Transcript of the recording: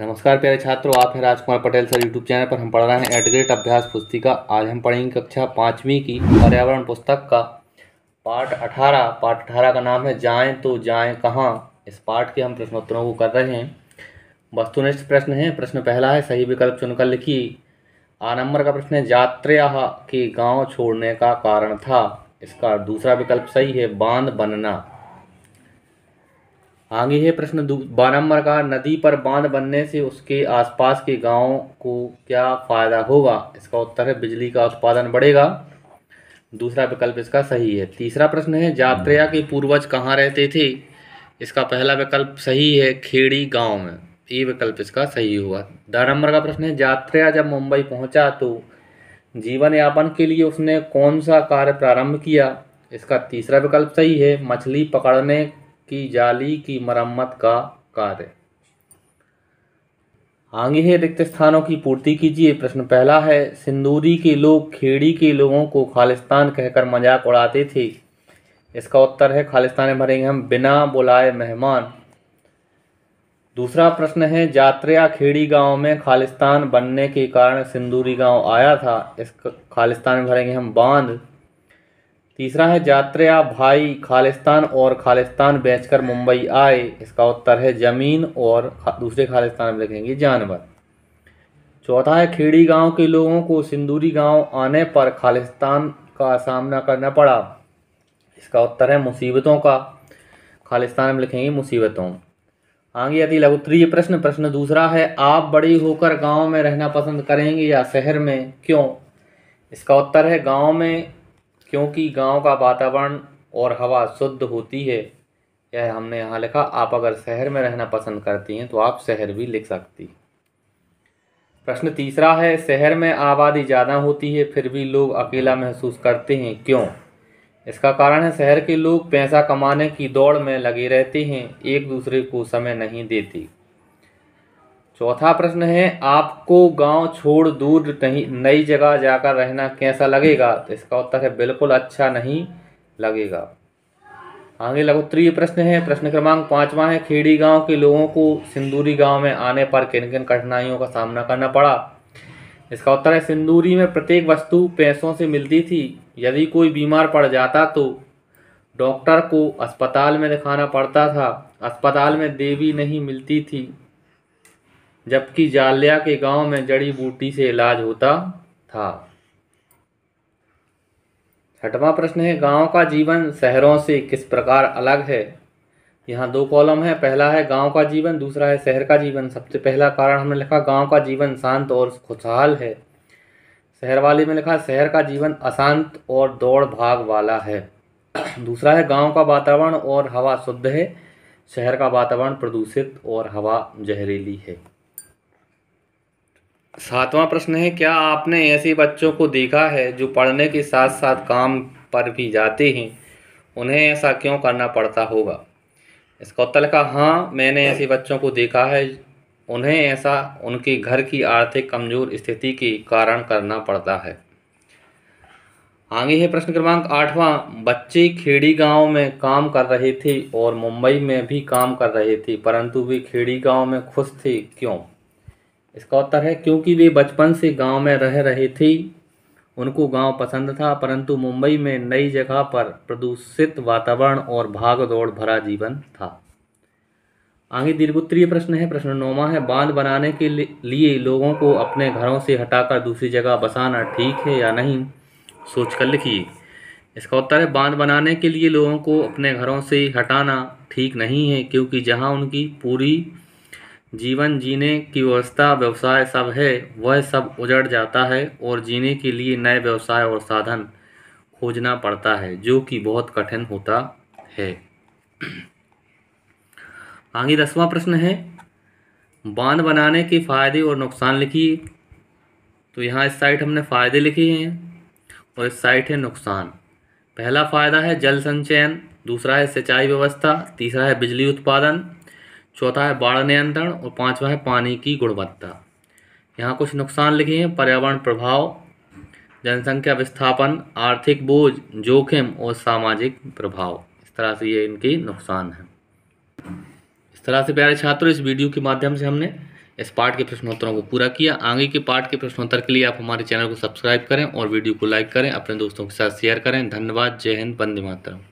नमस्कार प्यारे छात्रों आप हैं Rajkumar Patel sir YouTube channel पर हम पढ़ रहे हैं एडग्रेट अभ्यास पुस्तिका आज हम पढ़ेंगे कक्षा पाँचवीं की पर्यावरण पुस्तक का पार्ट अठारह पार्ट अठारह का नाम है जाएं तो जाएं कहाँ इस पार्ट के हम प्रश्नोत्तरों को कर रहे हैं वस्तुनिष्ठ प्रश्न है प्रश्न पहला है सही विकल्प चुनकर लिखी आ नंबर का प्रश्न है यात्रा के गाँव छोड़ने का कारण था इसका दूसरा विकल्प सही है बांध बनना आगे हाँ, है प्रश्न बारह नंबर का नदी पर बांध बनने से उसके आसपास के गांवों को क्या फ़ायदा होगा इसका उत्तर है बिजली का उत्पादन बढ़ेगा दूसरा विकल्प इसका सही है तीसरा प्रश्न है जात्रा के पूर्वज कहाँ रहते थे इसका पहला विकल्प सही है खेड़ी गांव में ये विकल्प इसका सही हुआ दर नंबर का प्रश्न है जात्रा जब मुंबई पहुंचा तो जीवन यापन के लिए उसने कौन सा कार्य प्रारंभ किया इसका तीसरा विकल्प सही है मछली पकड़ने की जाली की मरम्मत का कार्य आगे है रिक्त स्थानों की पूर्ति कीजिए प्रश्न पहला है सिंदूरी के लोग खेड़ी के लोगों को खालिस्तान कहकर मजाक उड़ाते थे इसका उत्तर है खालिस्तान में भरेंगे हम बिना बुलाए मेहमान दूसरा प्रश्न है जात्रा खेड़ी गांव में खालिस्तान बनने के कारण सिंदूरी गांव आया था इस खालिस्तान में भरेंगे हम बांध तीसरा है जात्रा भाई खालिस्तान और खालिस्तान बेचकर मुंबई आए इसका उत्तर है ज़मीन और दूसरे खालिस्तान में लिखेंगे जानवर चौथा है खेड़ी गांव के लोगों को सिंदूरी गांव आने पर खालिस्तान का सामना करना पड़ा इसका उत्तर है मुसीबतों का खालिस्तान में लिखेंगे मुसीबतों आगे यदि लघुत्तरीय प्रश्न प्रश्न दूसरा है आप बड़ी होकर गांव में रहना पसंद करेंगे या शहर में क्यों इसका उत्तर है गांव में क्योंकि गाँव का वातावरण और हवा शुद्ध होती है यह हमने यहाँ लिखा आप अगर शहर में रहना पसंद करती हैं तो आप शहर भी लिख सकती प्रश्न तीसरा है शहर में आबादी ज़्यादा होती है फिर भी लोग अकेला महसूस करते हैं क्यों इसका कारण है शहर के लोग पैसा कमाने की दौड़ में लगे रहते हैं एक दूसरे को समय नहीं देती चौथा प्रश्न है आपको गांव छोड़ दूर नहीं नई जगह जाकर रहना कैसा लगेगा तो इसका उत्तर है बिल्कुल अच्छा नहीं लगेगा आगे लघुत्तरीय प्रश्न है प्रश्न क्रमांक पांचवा है खेड़ी गांव के लोगों को सिंदूरी गांव में आने पर किन किन कठिनाइयों का सामना करना पड़ा इसका उत्तर है सिंदूरी में प्रत्येक वस्तु पैसों से मिलती थी यदि कोई बीमार पड़ जाता तो डॉक्टर को अस्पताल में दिखाना पड़ता था अस्पताल में देवी नहीं मिलती थी जबकि जालिया के गांव में जड़ी बूटी से इलाज होता था छठवां प्रश्न है गांव का जीवन शहरों से किस प्रकार अलग है यहाँ दो कॉलम है पहला है गांव का जीवन दूसरा है शहर का जीवन सबसे पहला कारण हमने लिखा गांव का जीवन शांत और खुशहाल है शहर वाले में लिखा शहर का जीवन अशांत और दौड़ भाग वाला है दूसरा है गांव का वातावरण और हवा शुद्ध है शहर का वातावरण प्रदूषित और हवा जहरीली है सातवां प्रश्न है क्या आपने ऐसे बच्चों को देखा है जो पढ़ने के साथ साथ काम पर भी जाते हैं उन्हें ऐसा क्यों करना पड़ता होगा इसका उत्तर लिखा हाँ मैंने ऐसे बच्चों को देखा है उन्हें ऐसा उनके घर की आर्थिक कमजोर स्थिति के कारण करना पड़ता है आगे है प्रश्न क्रमांक आठवां बच्चे खेड़ी गांव में काम कर रहे थे और मुंबई में भी काम कर रहे थे परंतु वे खेड़ी गांव में खुश थे क्यों इसका उत्तर है क्योंकि वे बचपन से गांव में रह रहे थे उनको गांव पसंद था परंतु मुंबई में नई जगह पर प्रदूषित वातावरण और भाग दौड़ भरा जीवन था आगे दीर्घोत्तरीय प्रश्न है प्रश्न नौमा है बांध बनाने के लिए लोगों को अपने घरों से हटाकर दूसरी जगह बसाना ठीक है या नहीं सोच कर लिखिए इसका उत्तर है बांध बनाने के लिए लोगों को अपने घरों से हटाना ठीक नहीं है क्योंकि जहां उनकी पूरी जीवन जीने की व्यवस्था व्यवसाय सब है वह सब उजड़ जाता है और जीने के लिए नए व्यवसाय और साधन खोजना पड़ता है जो कि बहुत कठिन होता है आगे दसवा प्रश्न है बांध बनाने के फायदे और नुकसान लिखिए तो यहाँ इस साइड हमने फायदे लिखे हैं और इस साइड है नुकसान पहला फायदा है जल संचयन दूसरा है सिंचाई व्यवस्था तीसरा है बिजली उत्पादन चौथा है बाढ़ नियंत्रण और पांचवा है पानी की गुणवत्ता यहाँ कुछ नुकसान लिखे हैं पर्यावरण प्रभाव जनसंख्या विस्थापन आर्थिक बोझ जोखिम और सामाजिक प्रभाव इस तरह से ये इनके नुकसान हैं इस तरह से प्यारे छात्रों इस वीडियो के माध्यम से हमने इस पार्ट के प्रश्नोत्तरों को पूरा किया आगे के पार्ट के प्रश्नोत्तर के लिए आप हमारे चैनल को सब्सक्राइब करें और वीडियो को लाइक करें अपने दोस्तों के साथ शेयर करें धन्यवाद जय हिंद बंदे मातरम